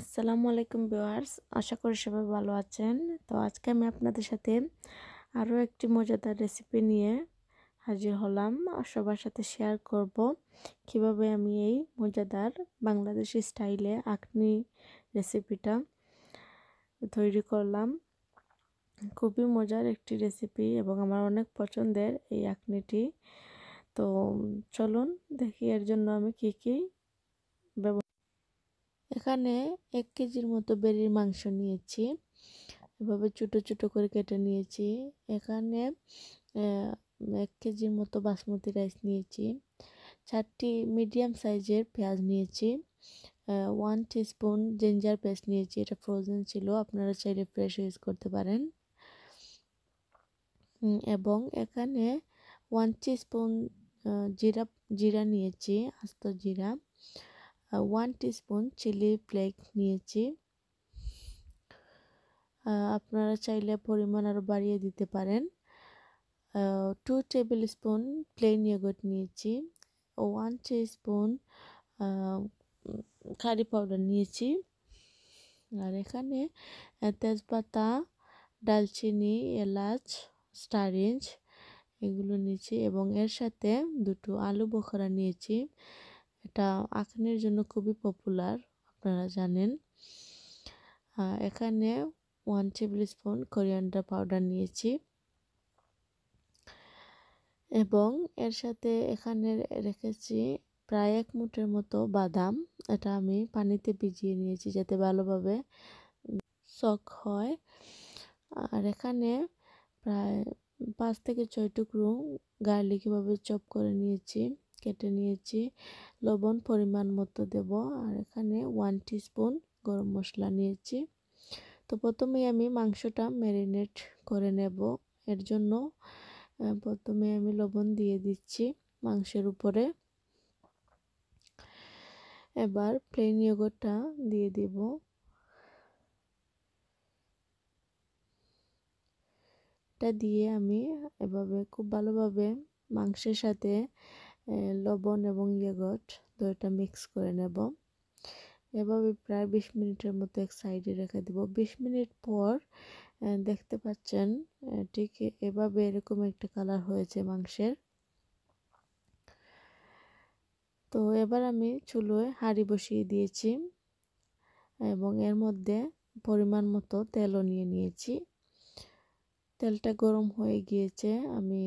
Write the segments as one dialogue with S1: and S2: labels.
S1: আসসালামু আলাইকুম ভিউয়ার্স আশা করি সবাই ভালো আছেন তো আজকে আমি আপনাদের সাথে আরও একটি মজাদার রেসিপি নিয়ে হাজির হলাম সবার সাথে শেয়ার করব কিভাবে আমি এই মজাদার বাংলাদেশি স্টাইলে আকনি রেসিপিটা তৈরি করলাম খুবই মজার একটি রেসিপি এবং আমার অনেক পছন্দের এই আকনিটি তো চলুন দেখি এর জন্য আমি কি কী এখানে এক কেজির মতো বেরির মাংস নিয়েছি এভাবে ছোটো ছোটো করে কেটে নিয়েছি এখানে এক কেজির মতো বাসমতি রাইস নিয়েছি চারটি মিডিয়াম সাইজের পেঁয়াজ নিয়েছি ওয়ান স্পুন জিঞ্জার পেস্ট নিয়েছি এটা ফ্রোজেন ছিল আপনারা চাইলে ফ্রেশ ইউজ করতে পারেন এবং এখানে ওয়ান স্পুন জিরা জিরা নিয়েছি আস্ত জিরা ওয়ান টিস্পুন চিলি ফ্লেক নিয়েছি আপনারা চাইলে পরিমাণ আরও বাড়িয়ে দিতে পারেন two tablespoon plain yogurt নিয়েছি ওয়ান স্পুন কারি পাউডার নিয়েছি আর এখানে তেজপাতা ডালচিনি এলাচ স্টারিঞ্জ এগুলো নিয়েছি এবং এর সাথে দুটো আলু বখরা নিয়েছি এটা আখনের জন্য খুবই পপুলার আপনারা জানেন এখানে one tablespoon coriander powder নিয়েছি এবং এর সাথে এখানে রেখেছি প্রায় এক মুঠের মতো বাদাম এটা আমি পানিতে ভিজিয়ে নিয়েছি যাতে ভালোভাবে শখ হয় আর এখানে প্রায় পাঁচ থেকে ছয় টুকরো গার্লিকভাবে চপ করে নিয়েছি কেটে নিয়েছি লবণ পরিমাণ মতো দেব আর এখানে ওয়ান টিস্পুন গরম মশলা নিয়েছি তো প্রথমে আমি মাংসটা ম্যারিনেট করে নেব এর জন্য প্রথমে আমি লবণ দিয়ে দিচ্ছি মাংসের উপরে এবার প্লেন ইয়োগটা দিয়ে দেব এটা দিয়ে আমি এভাবে খুব ভালোভাবে মাংসের সাথে লবণ এবং ইয়েগট দইটা মিক্স করে নেব এভাবে প্রায় বিশ মিনিটের মতো এক সাইডে রেখে দেব বিশ মিনিট পর দেখতে পাচ্ছেন ঠিক এভাবে এরকম একটা কালার হয়েছে মাংসের তো এবার আমি চুলোয় হাঁড়ি বসিয়ে দিয়েছি এবং এর মধ্যে পরিমাণ মতো তেলও নিয়ে নিয়েছি তেলটা গরম হয়ে গিয়েছে আমি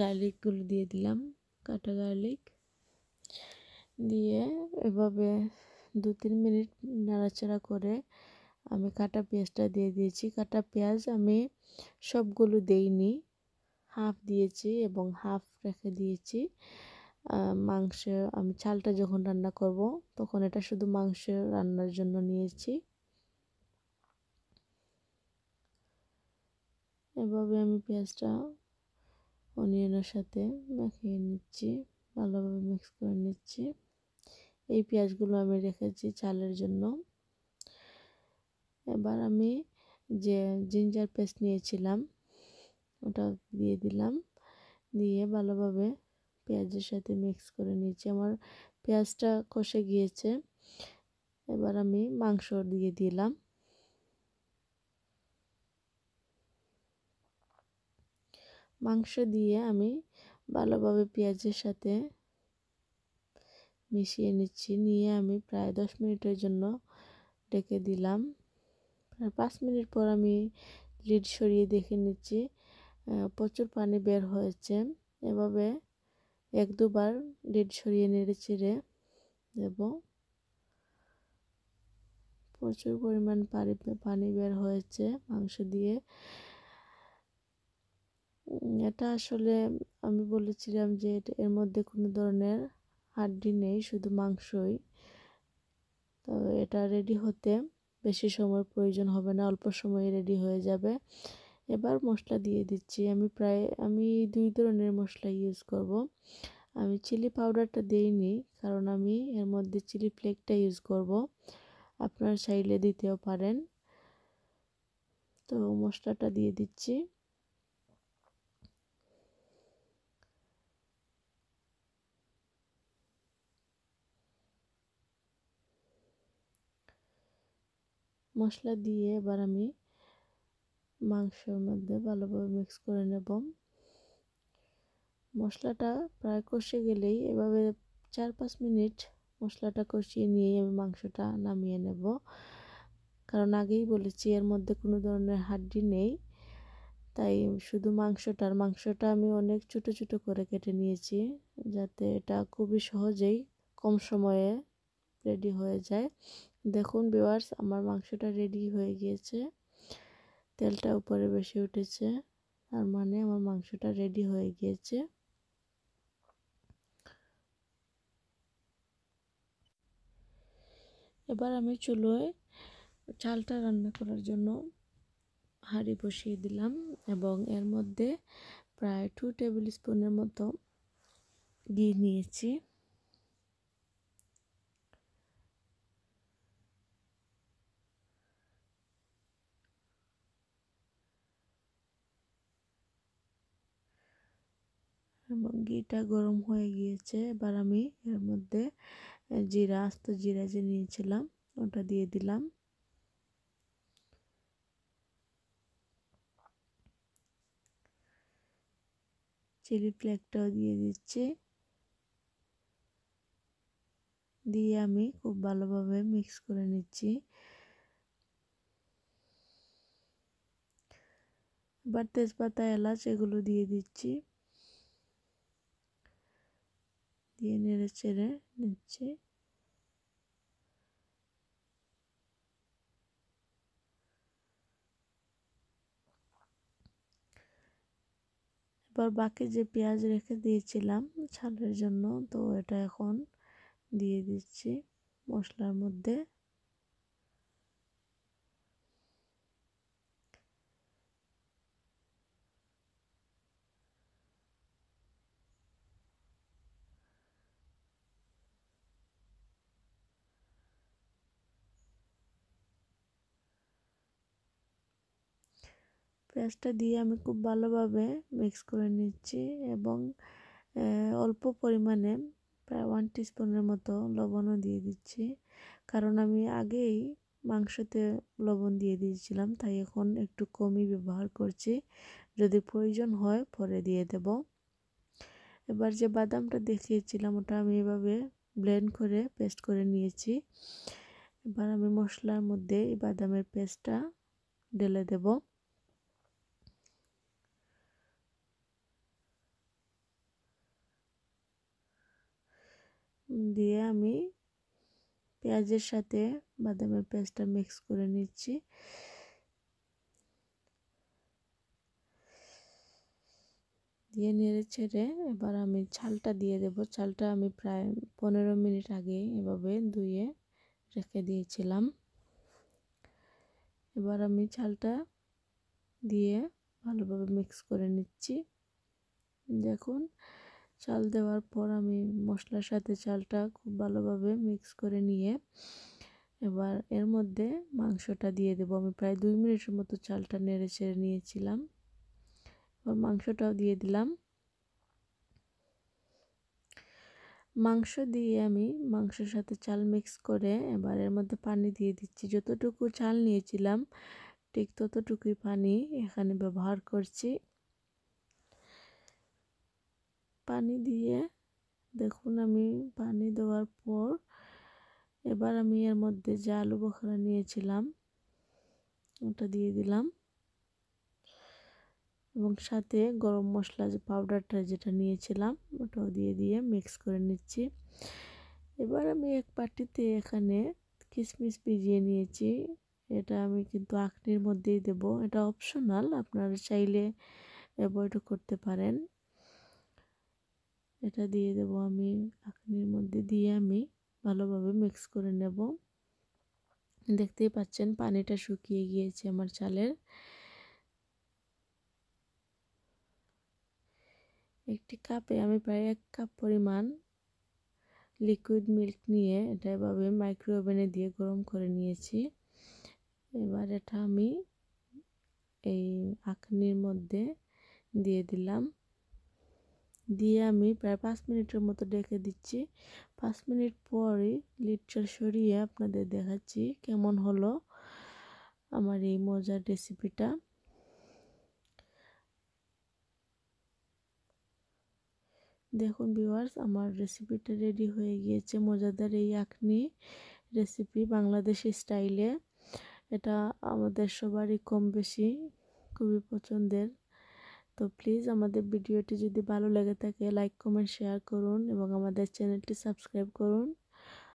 S1: গার্লিকগুলো দিয়ে দিলাম কাটা গার্লিক দিয়ে এভাবে দু তিন মিনিট নাড়াচাড়া করে আমি কাটা পেঁয়াজটা দিয়ে দিয়েছি কাটা পেঁয়াজ আমি সবগুলো দেইনি হাফ দিয়েছি এবং হাফ রেখে দিয়েছি মাংস আমি চালটা যখন রান্না করব তখন এটা শুধু মাংস রান্নার জন্য নিয়েছি এভাবে আমি পেঁয়াজটা অনিয়নের সাথে মাখিয়ে নিচ্ছি ভালোভাবে মিক্স করে নিচ্ছি এই পেঁয়াজগুলো আমি রেখেছি চালের জন্য এবার আমি যে জিঞ্জার পেস্ট নিয়েছিলাম ওটা দিয়ে দিলাম দিয়ে ভালোভাবে পেঁয়াজের সাথে মিক্স করে নিয়েছি আমার পেঁয়াজটা কষে গিয়েছে এবার আমি মাংস দিয়ে দিলাম মাংস দিয়ে আমি ভালোভাবে পেঁয়াজের সাথে মিশিয়ে নিচ্ছি নিয়ে আমি প্রায় দশ মিনিটের জন্য ডেকে দিলাম প্রায় পাঁচ মিনিট পর আমি লিড সরিয়ে দেখে নিচ্ছি প্রচুর পানি বের হয়েছে এভাবে এক দুবার লিড সরিয়ে নেড়ে চেড়ে দেব প্রচুর পরিমাণ পানি বের হয়েছে মাংস দিয়ে এটা আসলে আমি বলেছিলাম যে এর মধ্যে কোনো ধরনের হাড্ডি নেই শুধু মাংসই তো এটা রেডি হতে বেশি সময় প্রয়োজন হবে না অল্প সময়ে রেডি হয়ে যাবে এবার মশলা দিয়ে দিচ্ছি আমি প্রায় আমি দুই ধরনের মশলা ইউজ করব আমি চিলি পাউডারটা দিইনি কারণ আমি এর মধ্যে চিলি ফ্লেকটা ইউজ করব আপনার চাইলে দিতেও পারেন তো মশলাটা দিয়ে দিচ্ছি মশলা দিয়ে এবার আমি মাংসের মধ্যে ভালোভাবে মিক্স করে নেব মশলাটা প্রায় কষে গেলেই এভাবে চার পাঁচ মিনিট মশলাটা কষিয়ে নিয়েই আমি মাংসটা নামিয়ে নেব কারণ আগেই বলেছি এর মধ্যে কোনো ধরনের হাড্ডি নেই তাই শুধু মাংসটার মাংসটা আমি অনেক ছোট ছোট করে কেটে নিয়েছি যাতে এটা খুবই সহজেই কম সময়ে রেডি হয়ে যায় দেখুন বিওয়ার্স আমার মাংসটা রেডি হয়ে গিয়েছে তেলটা উপরে বেশি উঠেছে তার মানে আমার মাংসটা রেডি হয়ে গিয়েছে এবার আমি চুলোয় চালটা রান্না করার জন্য হাঁড়ি বসিয়ে দিলাম এবং এর মধ্যে প্রায় টু টেবিল স্পুনের মতো ঘি নিয়েছি এবং ঘিটা গরম হয়ে গিয়েছে এবার আমি এর মধ্যে জিরা আস্ত জিরা যে নিয়েছিলাম ওটা দিয়ে দিলাম চিলি ফ্লেকটাও দিয়ে দিচ্ছি দিয়ে আমি খুব ভালোভাবে মিক্স করে নিচ্ছি এবার তেজপাতা এলাচ এগুলো দিয়ে দিচ্ছি দিয়ে নেড়ে চেড়ে নিচ্ছি এবার বাকি যে পেঁয়াজ রেখে দিয়েছিলাম ছালের জন্য তো এটা এখন দিয়ে দিচ্ছি মশলার মধ্যে পেঁয়াজটা দিয়ে আমি খুব ভালোভাবে মিক্স করে নিচ্ছি এবং অল্প পরিমাণে প্রায় ওয়ান টিস্পুনের মতো লবণও দিয়ে দিচ্ছি কারণ আমি আগেই মাংসতে লবণ দিয়ে দিয়েছিলাম তাই এখন একটু কমই ব্যবহার করছি যদি প্রয়োজন হয় পরে দিয়ে দেব এবার যে বাদামটা দেখিয়েছিলাম ওটা আমি এভাবে ব্লেন্ড করে পেস্ট করে নিয়েছি এবার আমি মশলার মধ্যে এই বাদামের পেস্টটা ঢেলে দেবো দিয়ে আমি পেঁয়াজের সাথে বাদামের পেঁয়াজটা মিক্স করে নিচ্ছি দিয়ে নেড়ে ছেড়ে এবার আমি চালটা দিয়ে দেব চালটা আমি প্রায় পনেরো মিনিট আগে এভাবে ধুয়ে রেখে দিয়েছিলাম এবার আমি চালটা দিয়ে ভালোভাবে মিক্স করে নিচ্ছি দেখুন চাল দেওয়ার পর আমি মশলার সাথে চালটা খুব ভালোভাবে মিক্স করে নিয়ে এবার এর মধ্যে মাংসটা দিয়ে দেবো আমি প্রায় দুই মিনিটের মতো চালটা নেড়ে ছেড়ে নিয়েছিলাম এবার মাংসটাও দিয়ে দিলাম মাংস দিয়ে আমি মাংসের সাথে চাল মিক্স করে এবার এর মধ্যে পানি দিয়ে দিচ্ছি যতটুকু চাল নিয়েছিলাম ঠিক ততটুকুই পানি এখানে ব্যবহার করছি পানি দিয়ে দেখুন আমি পানি দেওয়ার পর এবার আমি এর মধ্যে যে আলু বখরা নিয়েছিলাম ওটা দিয়ে দিলাম এবং সাথে গরম মশলা যে পাউডারটা যেটা নিয়েছিলাম ওটাও দিয়ে দিয়ে মিক্স করে নিচ্ছি এবার আমি এক পাটিতে এখানে কিশমিশ ভিজিয়ে নিয়েছি এটা আমি কিন্তু আখনির মধ্যেই দেব এটা অপশনাল আপনারা চাইলে অ্যাভয়েডও করতে পারেন এটা দিয়ে দেব আমি আখনির মধ্যে দিয়ে আমি ভালোভাবে মিক্স করে নেব দেখতেই পাচ্ছেন পানিটা শুকিয়ে গিয়েছে আমার চালের একটি কাপে আমি প্রায় এক কাপ পরিমাণ লিকুইড মিল্ক নিয়ে এটা এভাবে মাইক্রো ওভেনে দিয়ে গরম করে নিয়েছি এবার এটা আমি এই আখনির মধ্যে দিয়ে দিলাম দিয়ে আমি প্রায় পাঁচ মিনিটের মতো ডেকে দিচ্ছি পাঁচ মিনিট পরই লিটটা সরিয়ে আপনাদের দেখাচ্ছি কেমন হলো আমার এই মজার রেসিপিটা দেখুন ভিউয়ার্স আমার রেসিপিটা রেডি হয়ে গিয়েছে মজাদার এই আখনি রেসিপি বাংলাদেশি স্টাইলে এটা আমাদের সবারই কম বেশি খুবই পছন্দের তো প্লিজ আমাদের ভিডিওটি যদি ভালো লেগে থাকে লাইক কমেন্ট শেয়ার করুন এবং আমাদের চ্যানেলটি সাবস্ক্রাইব করুন